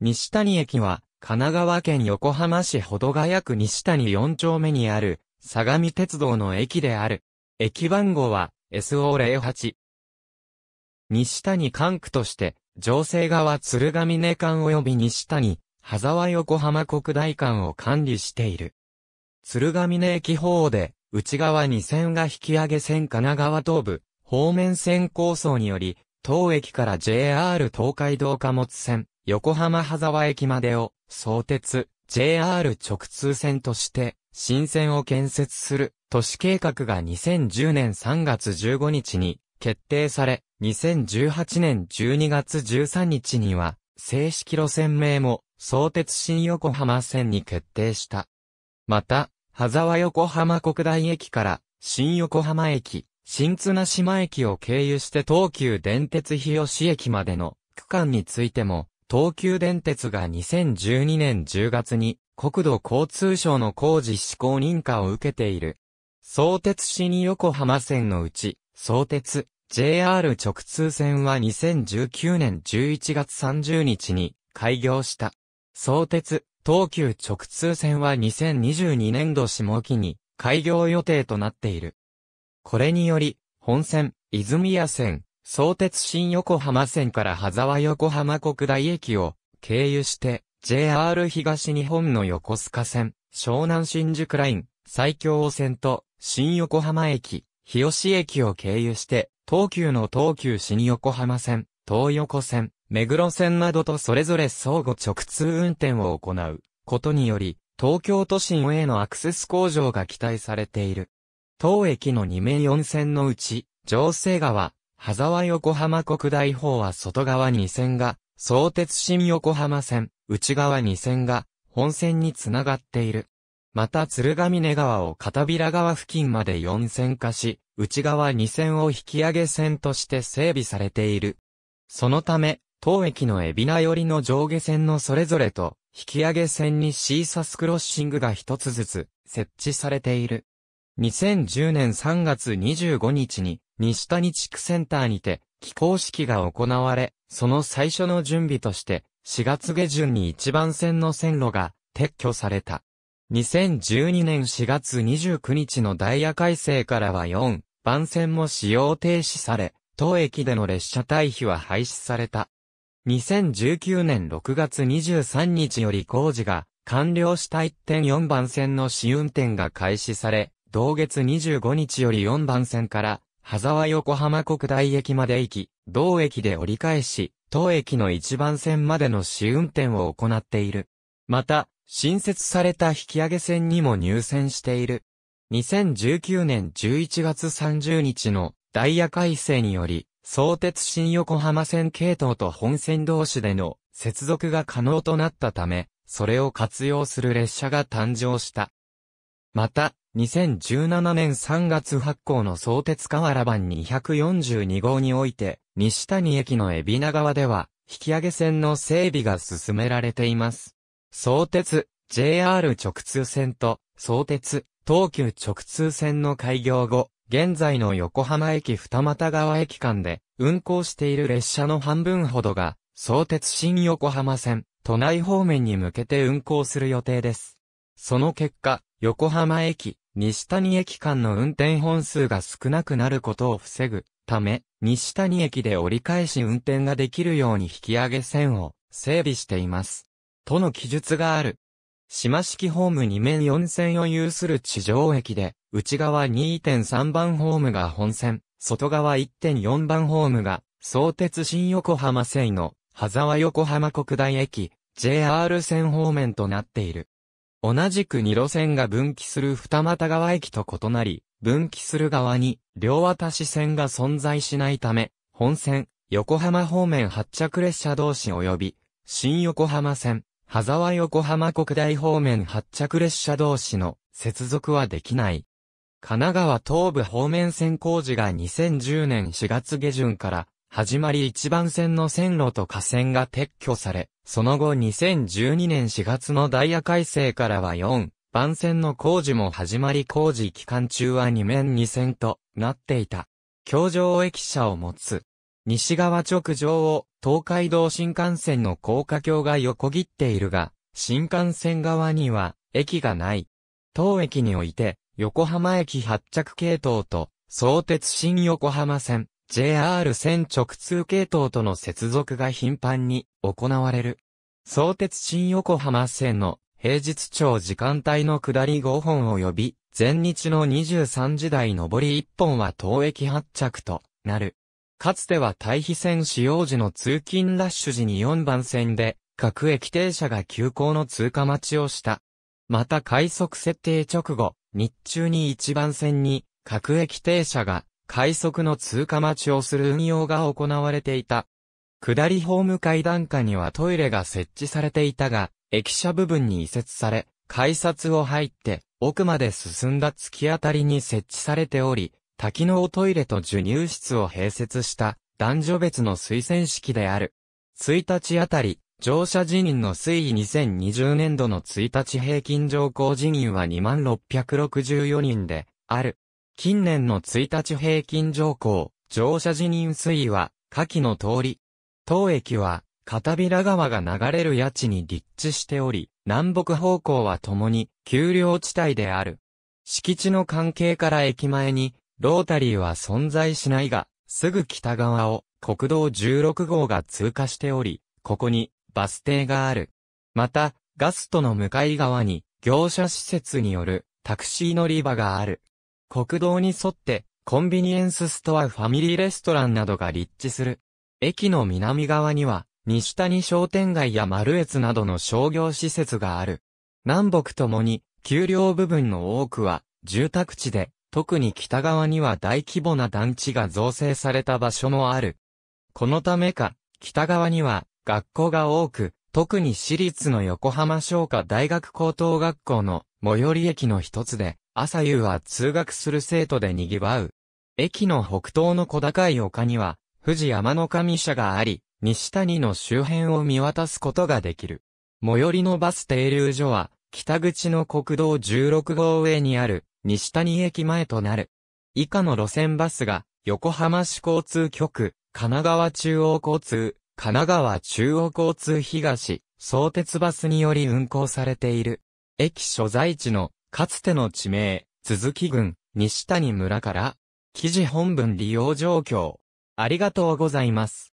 西谷駅は、神奈川県横浜市保土ヶ谷区西谷4丁目にある、相模鉄道の駅である。駅番号は、SO08。西谷管区として、城西側鶴ヶ峰間及び西谷、羽沢横浜国大間を管理している。鶴ヶ峰駅方で、内側2線が引き上げ線神奈川東部、方面線構想により、当駅から JR 東海道貨物線、横浜羽沢駅までを、相鉄、JR 直通線として、新線を建設する、都市計画が2010年3月15日に、決定され、2018年12月13日には、正式路線名も、相鉄新横浜線に決定した。また、羽沢横浜国大駅から、新横浜駅、新綱島駅を経由して東急電鉄日吉駅までの区間についても、東急電鉄が2012年10月に国土交通省の工事施行認可を受けている。相鉄新横浜線のうち、相鉄 JR 直通線は2019年11月30日に開業した。相鉄東急直通線は2022年度下期に開業予定となっている。これにより、本線、泉谷線、相鉄新横浜線から羽沢横浜国大駅を経由して JR 東日本の横須賀線、湘南新宿ライン、最強線と新横浜駅、日吉駅を経由して、東急の東急新横浜線、東横線、目黒線などとそれぞれ相互直通運転を行うことにより、東京都心へのアクセス向上が期待されている。当駅の2名4線のうち、上勢川、羽沢横浜国大法は外側2線が、相鉄新横浜線、内側2線が、本線につながっている。また鶴ヶ峰川を片平川付近まで4線化し、内側2線を引き上げ線として整備されている。そのため、当駅の海老名寄りの上下線のそれぞれと、引き上げ線にシーサスクロッシングが一つずつ設置されている。2010年3月25日に西谷地区センターにて、起工式が行われ、その最初の準備として、4月下旬に一番線の線路が撤去された。2012年4月29日のダイヤ改正からは4番線も使用停止され、当駅での列車退避は廃止された。2019年6月23日より工事が完了した1.4番線の試運転が開始され、同月25日より4番線から羽沢横浜国大駅まで行き、同駅で折り返し、当駅の一番線までの試運転を行っている。また、新設された引き上げ線にも入線している。2019年11月30日のダイヤ改正により、相鉄新横浜線系統と本線同士での接続が可能となったため、それを活用する列車が誕生した。また、2017年3月発行の相鉄河原版242号において、西谷駅の海老名川では、引き上げ線の整備が進められています。相鉄、JR 直通線と、相鉄、東急直通線の開業後、現在の横浜駅二俣川駅間で、運行している列車の半分ほどが、相鉄新横浜線、都内方面に向けて運行する予定です。その結果、横浜駅、西谷駅間の運転本数が少なくなることを防ぐため、西谷駅で折り返し運転ができるように引き上げ線を整備しています。との記述がある。島式ホーム2面4線を有する地上駅で、内側2.3番ホームが本線、外側1.4番ホームが、相鉄新横浜線の、羽沢横浜国大駅、JR 線方面となっている。同じく2路線が分岐する二俣川駅と異なり、分岐する側に両渡し線が存在しないため、本線、横浜方面発着列車同士及び、新横浜線、羽沢横浜国大方面発着列車同士の接続はできない。神奈川東部方面線工事が2010年4月下旬から始まり1番線の線路と架線が撤去され、その後2012年4月のダイヤ改正からは4番線の工事も始まり工事期間中は2面2線となっていた。橋上駅舎を持つ。西側直上を東海道新幹線の高架橋が横切っているが、新幹線側には駅がない。当駅において、横浜駅発着系統と、相鉄新横浜線、JR 線直通系統との接続が頻繁に行われる。相鉄新横浜線の平日長時間帯の下り5本及び、全日の23時台上り1本は当駅発着となる。かつては対比線使用時の通勤ラッシュ時に4番線で、各駅停車が急行の通過待ちをした。また快速設定直後、日中に1番線に、各駅停車が快速の通過待ちをする運用が行われていた。下りホーム階段下にはトイレが設置されていたが、駅舎部分に移設され、改札を入って奥まで進んだ突き当たりに設置されており、多機能トイレと授乳室を併設した男女別の推薦式である。1日あたり、乗車辞任の推移2020年度の1日平均乗降辞任は2664人である。近年の1日平均乗降、乗車辞任水位は、下記の通り。当駅は、片平川が流れる谷地に立地しており、南北方向はともに、丘陵地帯である。敷地の関係から駅前に、ロータリーは存在しないが、すぐ北側を国道16号が通過しており、ここにバス停がある。また、ガストの向かい側に業者施設によるタクシー乗り場がある。国道に沿って、コンビニエンスストアファミリーレストランなどが立地する。駅の南側には、西谷商店街や丸越などの商業施設がある。南北ともに、丘陵部分の多くは、住宅地で、特に北側には大規模な団地が造成された場所もある。このためか、北側には、学校が多く、特に私立の横浜商科大学高等学校の最寄り駅の一つで、朝夕は通学する生徒で賑わう。駅の北東の小高い丘には、富士山の神社があり、西谷の周辺を見渡すことができる。最寄りのバス停留所は、北口の国道16号上にある、西谷駅前となる。以下の路線バスが、横浜市交通局、神奈川中央交通、神奈川中央交通東、相鉄バスにより運行されている。駅所在地のかつての地名、鈴木郡、西谷村から、記事本文利用状況。ありがとうございます。